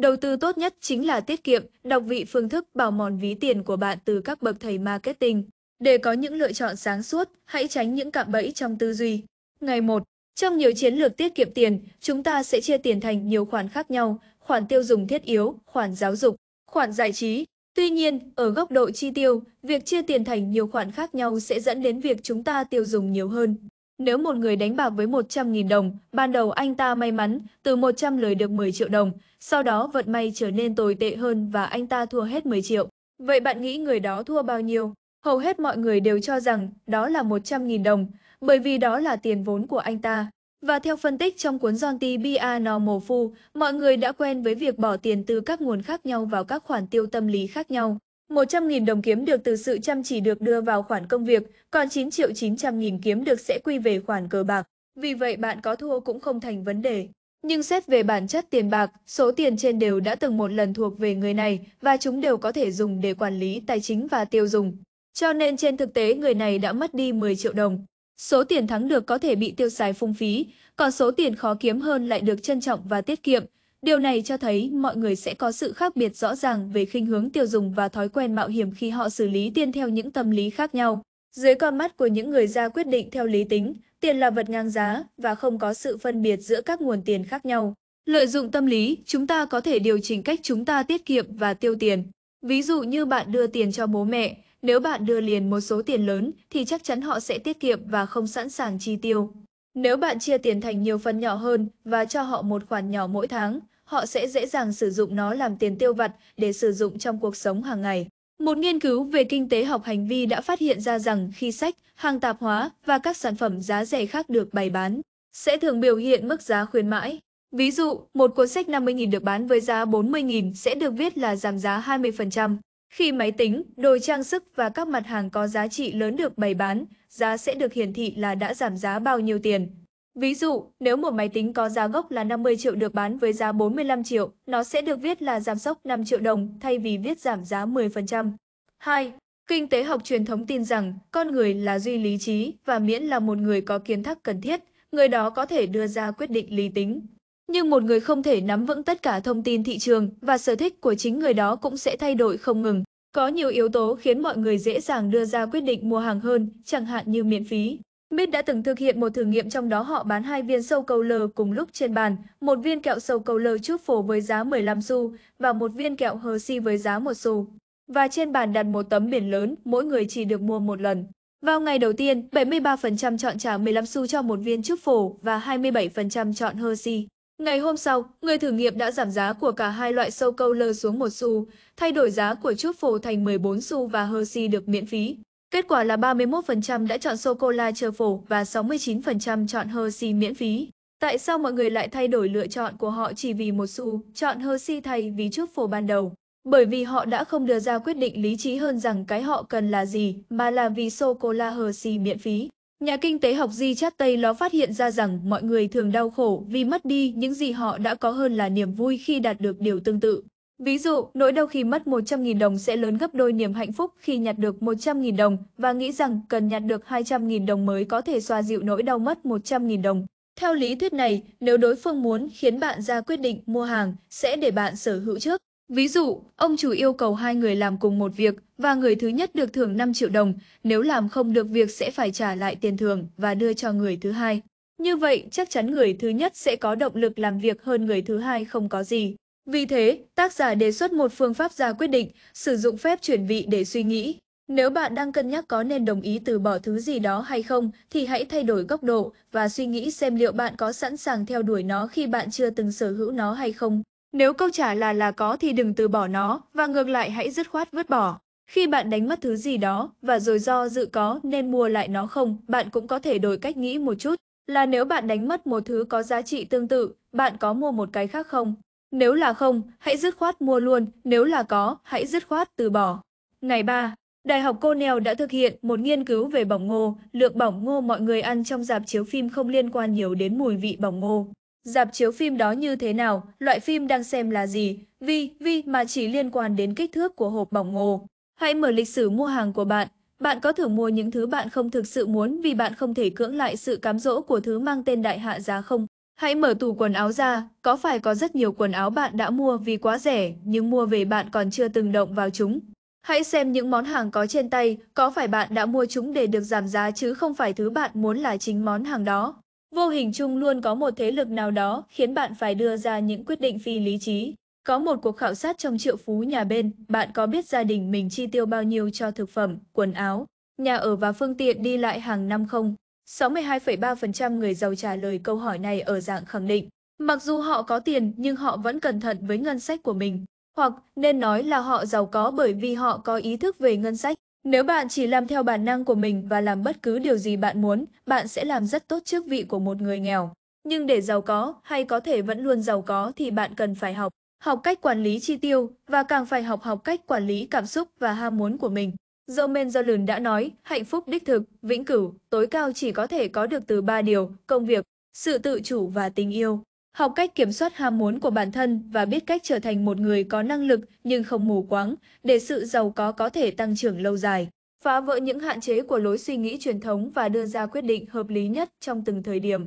Đầu tư tốt nhất chính là tiết kiệm, đọc vị phương thức bảo mòn ví tiền của bạn từ các bậc thầy marketing. Để có những lựa chọn sáng suốt, hãy tránh những cạm bẫy trong tư duy. Ngày 1. Trong nhiều chiến lược tiết kiệm tiền, chúng ta sẽ chia tiền thành nhiều khoản khác nhau, khoản tiêu dùng thiết yếu, khoản giáo dục, khoản giải trí. Tuy nhiên, ở góc độ chi tiêu, việc chia tiền thành nhiều khoản khác nhau sẽ dẫn đến việc chúng ta tiêu dùng nhiều hơn. Nếu một người đánh bạc với 100.000 đồng, ban đầu anh ta may mắn, từ 100 lời được 10 triệu đồng, sau đó vận may trở nên tồi tệ hơn và anh ta thua hết 10 triệu. Vậy bạn nghĩ người đó thua bao nhiêu? Hầu hết mọi người đều cho rằng đó là 100.000 đồng, bởi vì đó là tiền vốn của anh ta. Và theo phân tích trong cuốn Jonti Biano Mồ Phu, mọi người đã quen với việc bỏ tiền từ các nguồn khác nhau vào các khoản tiêu tâm lý khác nhau. 100.000 đồng kiếm được từ sự chăm chỉ được đưa vào khoản công việc, còn 9 triệu 900 000 kiếm được sẽ quy về khoản cờ bạc. Vì vậy bạn có thua cũng không thành vấn đề. Nhưng xét về bản chất tiền bạc, số tiền trên đều đã từng một lần thuộc về người này và chúng đều có thể dùng để quản lý tài chính và tiêu dùng. Cho nên trên thực tế người này đã mất đi 10 triệu đồng. Số tiền thắng được có thể bị tiêu xài phung phí, còn số tiền khó kiếm hơn lại được trân trọng và tiết kiệm, Điều này cho thấy mọi người sẽ có sự khác biệt rõ ràng về khinh hướng tiêu dùng và thói quen mạo hiểm khi họ xử lý tiền theo những tâm lý khác nhau. Dưới con mắt của những người ra quyết định theo lý tính, tiền là vật ngang giá và không có sự phân biệt giữa các nguồn tiền khác nhau. Lợi dụng tâm lý, chúng ta có thể điều chỉnh cách chúng ta tiết kiệm và tiêu tiền. Ví dụ như bạn đưa tiền cho bố mẹ, nếu bạn đưa liền một số tiền lớn thì chắc chắn họ sẽ tiết kiệm và không sẵn sàng chi tiêu. Nếu bạn chia tiền thành nhiều phần nhỏ hơn và cho họ một khoản nhỏ mỗi tháng, họ sẽ dễ dàng sử dụng nó làm tiền tiêu vặt để sử dụng trong cuộc sống hàng ngày. Một nghiên cứu về kinh tế học hành vi đã phát hiện ra rằng khi sách, hàng tạp hóa và các sản phẩm giá rẻ khác được bày bán, sẽ thường biểu hiện mức giá khuyến mãi. Ví dụ, một cuốn sách 50.000 được bán với giá 40.000 sẽ được viết là giảm giá 20%. Khi máy tính, đồ trang sức và các mặt hàng có giá trị lớn được bày bán, giá sẽ được hiển thị là đã giảm giá bao nhiêu tiền. Ví dụ, nếu một máy tính có giá gốc là 50 triệu được bán với giá 45 triệu, nó sẽ được viết là giảm sốc 5 triệu đồng thay vì viết giảm giá 10%. 2. Kinh tế học truyền thống tin rằng con người là duy lý trí và miễn là một người có kiến thức cần thiết, người đó có thể đưa ra quyết định lý tính. Nhưng một người không thể nắm vững tất cả thông tin thị trường và sở thích của chính người đó cũng sẽ thay đổi không ngừng. Có nhiều yếu tố khiến mọi người dễ dàng đưa ra quyết định mua hàng hơn, chẳng hạn như miễn phí. Mít đã từng thực hiện một thử nghiệm trong đó họ bán hai viên sâu cầu lờ cùng lúc trên bàn, một viên kẹo sâu cầu lờ trước phổ với giá 15 xu và một viên kẹo Hershey với giá 1 xu. Và trên bàn đặt một tấm biển lớn, mỗi người chỉ được mua một lần. Vào ngày đầu tiên, 73% chọn trả 15 xu cho một viên trước phổ và 27% chọn Hershey. Ngày hôm sau, người thử nghiệm đã giảm giá của cả hai loại sâu câu lơ xuống một xu, thay đổi giá của trước phổ thành 14 xu và Hershey được miễn phí. Kết quả là 31% đã chọn sô-cô-la chờ phổ và 69% chọn Hershey miễn phí. Tại sao mọi người lại thay đổi lựa chọn của họ chỉ vì một xu, chọn Hershey thay vì trước phổ ban đầu? Bởi vì họ đã không đưa ra quyết định lý trí hơn rằng cái họ cần là gì, mà là vì sô-cô-la Hershey miễn phí. Nhà kinh tế học Richard Taylor phát hiện ra rằng mọi người thường đau khổ vì mất đi những gì họ đã có hơn là niềm vui khi đạt được điều tương tự. Ví dụ, nỗi đau khi mất 100.000 đồng sẽ lớn gấp đôi niềm hạnh phúc khi nhặt được 100.000 đồng và nghĩ rằng cần nhặt được 200.000 đồng mới có thể xoa dịu nỗi đau mất 100.000 đồng. Theo lý thuyết này, nếu đối phương muốn khiến bạn ra quyết định mua hàng, sẽ để bạn sở hữu trước. Ví dụ, ông chủ yêu cầu hai người làm cùng một việc và người thứ nhất được thưởng 5 triệu đồng, nếu làm không được việc sẽ phải trả lại tiền thưởng và đưa cho người thứ hai. Như vậy, chắc chắn người thứ nhất sẽ có động lực làm việc hơn người thứ hai không có gì. Vì thế, tác giả đề xuất một phương pháp ra quyết định, sử dụng phép chuyển vị để suy nghĩ. Nếu bạn đang cân nhắc có nên đồng ý từ bỏ thứ gì đó hay không, thì hãy thay đổi góc độ và suy nghĩ xem liệu bạn có sẵn sàng theo đuổi nó khi bạn chưa từng sở hữu nó hay không. Nếu câu trả là là có thì đừng từ bỏ nó và ngược lại hãy dứt khoát vứt bỏ. Khi bạn đánh mất thứ gì đó và rồi do dự có nên mua lại nó không, bạn cũng có thể đổi cách nghĩ một chút. Là nếu bạn đánh mất một thứ có giá trị tương tự, bạn có mua một cái khác không? Nếu là không, hãy dứt khoát mua luôn, nếu là có, hãy dứt khoát từ bỏ. Ngày 3, Đại học Cornell đã thực hiện một nghiên cứu về bỏng ngô, lượng bỏng ngô mọi người ăn trong dạp chiếu phim không liên quan nhiều đến mùi vị bỏng ngô. Dạp chiếu phim đó như thế nào, loại phim đang xem là gì, vi, vi mà chỉ liên quan đến kích thước của hộp bỏng ngô. Hãy mở lịch sử mua hàng của bạn, bạn có thử mua những thứ bạn không thực sự muốn vì bạn không thể cưỡng lại sự cám dỗ của thứ mang tên đại hạ giá không? Hãy mở tủ quần áo ra, có phải có rất nhiều quần áo bạn đã mua vì quá rẻ nhưng mua về bạn còn chưa từng động vào chúng. Hãy xem những món hàng có trên tay, có phải bạn đã mua chúng để được giảm giá chứ không phải thứ bạn muốn là chính món hàng đó. Vô hình chung luôn có một thế lực nào đó khiến bạn phải đưa ra những quyết định phi lý trí. Có một cuộc khảo sát trong triệu phú nhà bên, bạn có biết gia đình mình chi tiêu bao nhiêu cho thực phẩm, quần áo, nhà ở và phương tiện đi lại hàng năm không? 62,3% người giàu trả lời câu hỏi này ở dạng khẳng định. Mặc dù họ có tiền nhưng họ vẫn cẩn thận với ngân sách của mình. Hoặc nên nói là họ giàu có bởi vì họ có ý thức về ngân sách. Nếu bạn chỉ làm theo bản năng của mình và làm bất cứ điều gì bạn muốn, bạn sẽ làm rất tốt chức vị của một người nghèo. Nhưng để giàu có hay có thể vẫn luôn giàu có thì bạn cần phải học, học cách quản lý chi tiêu và càng phải học học cách quản lý cảm xúc và ham muốn của mình. Dẫu men đã nói, hạnh phúc đích thực, vĩnh cửu, tối cao chỉ có thể có được từ ba điều, công việc, sự tự chủ và tình yêu. Học cách kiểm soát ham muốn của bản thân và biết cách trở thành một người có năng lực nhưng không mù quáng, để sự giàu có có thể tăng trưởng lâu dài. Phá vỡ những hạn chế của lối suy nghĩ truyền thống và đưa ra quyết định hợp lý nhất trong từng thời điểm.